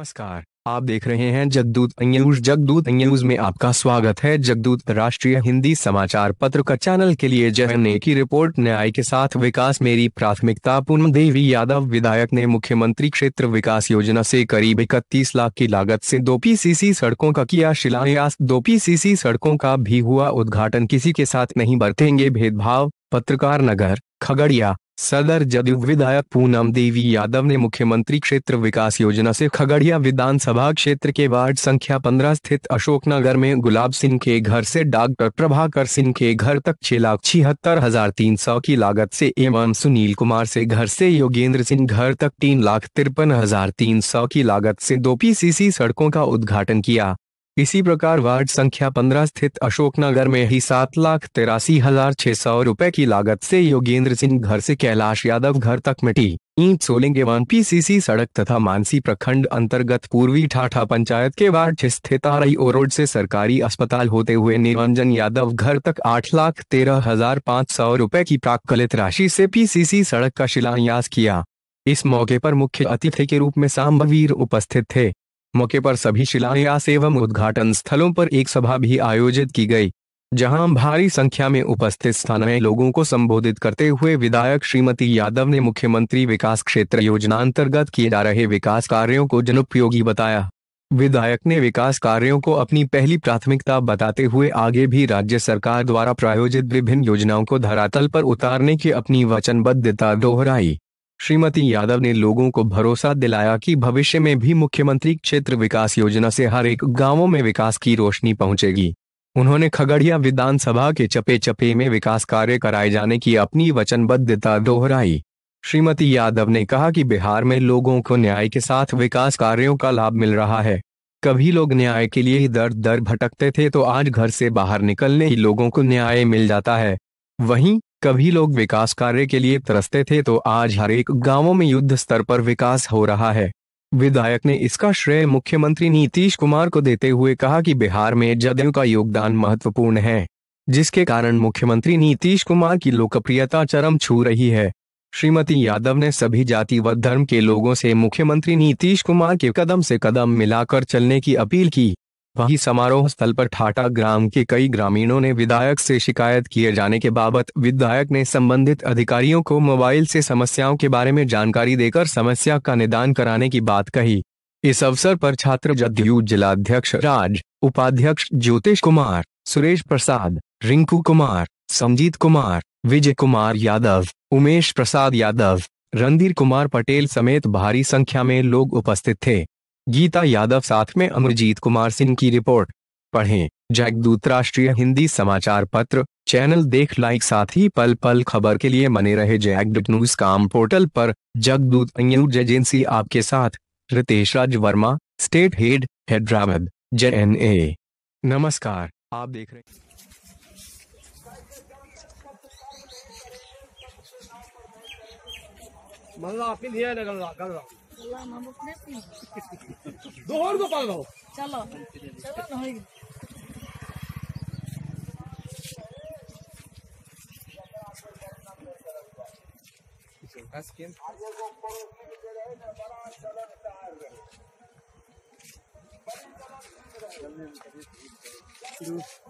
नमस्कार आप देख रहे हैं जगदूत न्यूज जगदूत न्यूज में आपका स्वागत है जगदूत राष्ट्रीय हिंदी समाचार पत्र का चैनल के लिए जहने की रिपोर्ट न्याय के साथ विकास मेरी प्राथमिकता पूर्ण देवी यादव विधायक ने मुख्यमंत्री क्षेत्र विकास योजना से करीब इकतीस लाख की लागत से दो पीसीसी सड़कों का किया शिलान्यास दो पी सड़कों का भी हुआ उद्घाटन किसी के साथ नहीं बरतेंगे भेदभाव पत्रकार नगर खगड़िया सदर जदयू विधायक पूनम देवी यादव ने मुख्यमंत्री क्षेत्र विकास योजना से खगड़िया विधानसभा क्षेत्र के वार्ड संख्या 15 स्थित अशोकनगर में गुलाब सिंह के घर से डॉक्टर प्रभाकर सिंह के घर तक छह लाख छिहत्तर हजार तीन सौ की लागत से एवं सुनील कुमार से घर से योगेंद्र सिंह घर तक तीन लाख तिरपन हजार तीन सौ की लागत से दो पी सड़कों का उद्घाटन किया इसी प्रकार वार्ड संख्या 15 स्थित अशोकनगर में ही सात लाख तिरासी हजार छह सौ रूपए की लागत से योगेंद्र सिंह घर से कैलाश यादव घर तक मिटी ईट सोलिंग एवं पीसीसी सड़क तथा मानसी प्रखंड अंतर्गत पूर्वी ठाठा पंचायत के वार्ड स्थित आरई रोड से सरकारी अस्पताल होते हुए निरंजन यादव घर तक आठ लाख तेरह हजार पाँच सौ रूपए की प्राकलित राशि से पीसीसी सड़क का शिलान्यास किया इस मौके पर मुख्य अतिथि के रूप में सांबवीर उपस्थित थे मौके पर सभी शिलान्यास एवं उद्घाटन स्थलों पर एक सभा भी आयोजित की गई जहां भारी संख्या में उपस्थित स्थानीय लोगों को संबोधित करते हुए विधायक श्रीमती यादव ने मुख्यमंत्री विकास क्षेत्र योजना अंतर्गत किए जा रहे विकास कार्यों को जनोपयोगी बताया विधायक ने विकास कार्यों को अपनी पहली प्राथमिकता बताते हुए आगे भी राज्य सरकार द्वारा प्रायोजित विभिन्न योजनाओं को धरातल पर उतारने की अपनी वचनबद्धता दोहराई श्रीमती यादव ने लोगों को भरोसा दिलाया कि भविष्य में भी मुख्यमंत्री क्षेत्र विकास योजना से हर एक गांवों में विकास की रोशनी पहुंचेगी उन्होंने खगड़िया विधानसभा के चपे चपे में विकास कार्य कराए जाने की अपनी वचनबद्धता दोहराई श्रीमती यादव ने कहा कि बिहार में लोगों को न्याय के साथ विकास कार्यों का लाभ मिल रहा है कभी लोग न्याय के लिए ही दर दर भटकते थे तो आज घर से बाहर निकलने ही लोगों को न्याय मिल जाता है वहीं कभी लोग विकास कार्य के लिए तरसते थे तो आज हर एक गांवों में युद्ध स्तर पर विकास हो रहा है विधायक ने इसका श्रेय मुख्यमंत्री नीतीश कुमार को देते हुए कहा कि बिहार में जदयू का योगदान महत्वपूर्ण है जिसके कारण मुख्यमंत्री नीतीश कुमार की लोकप्रियता चरम छू रही है श्रीमती यादव ने सभी जाति व धर्म के लोगों से मुख्यमंत्री नीतीश कुमार के कदम से कदम मिलाकर चलने की अपील की वही समारोह स्थल पर ठाटा ग्राम के कई ग्रामीणों ने विधायक से शिकायत किए जाने के बाबत विधायक ने संबंधित अधिकारियों को मोबाइल से समस्याओं के बारे में जानकारी देकर समस्या का निदान कराने की बात कही इस अवसर पर छात्र जदयू जिलाध्यक्ष राज उपाध्यक्ष ज्योतिष कुमार सुरेश प्रसाद रिंकू कुमार संजीत कुमार विजय कुमार यादव उमेश प्रसाद यादव रणधीर कुमार पटेल समेत भारी संख्या में लोग उपस्थित थे गीता यादव साथ में अमरजीत कुमार सिंह की रिपोर्ट पढ़ें जगदूत राष्ट्रीय हिंदी समाचार पत्र चैनल देख लाइक साथ ही पल पल खबर के लिए बने रहे जैकडूट न्यूज काम पोर्टल पर जगदूत न्यूज एजेंसी आपके साथ Ritesh Raj Verma state head Hyderabad J N A नमस्कार आप देख रहे हैं দৌড় তো পাগল চলো চলো না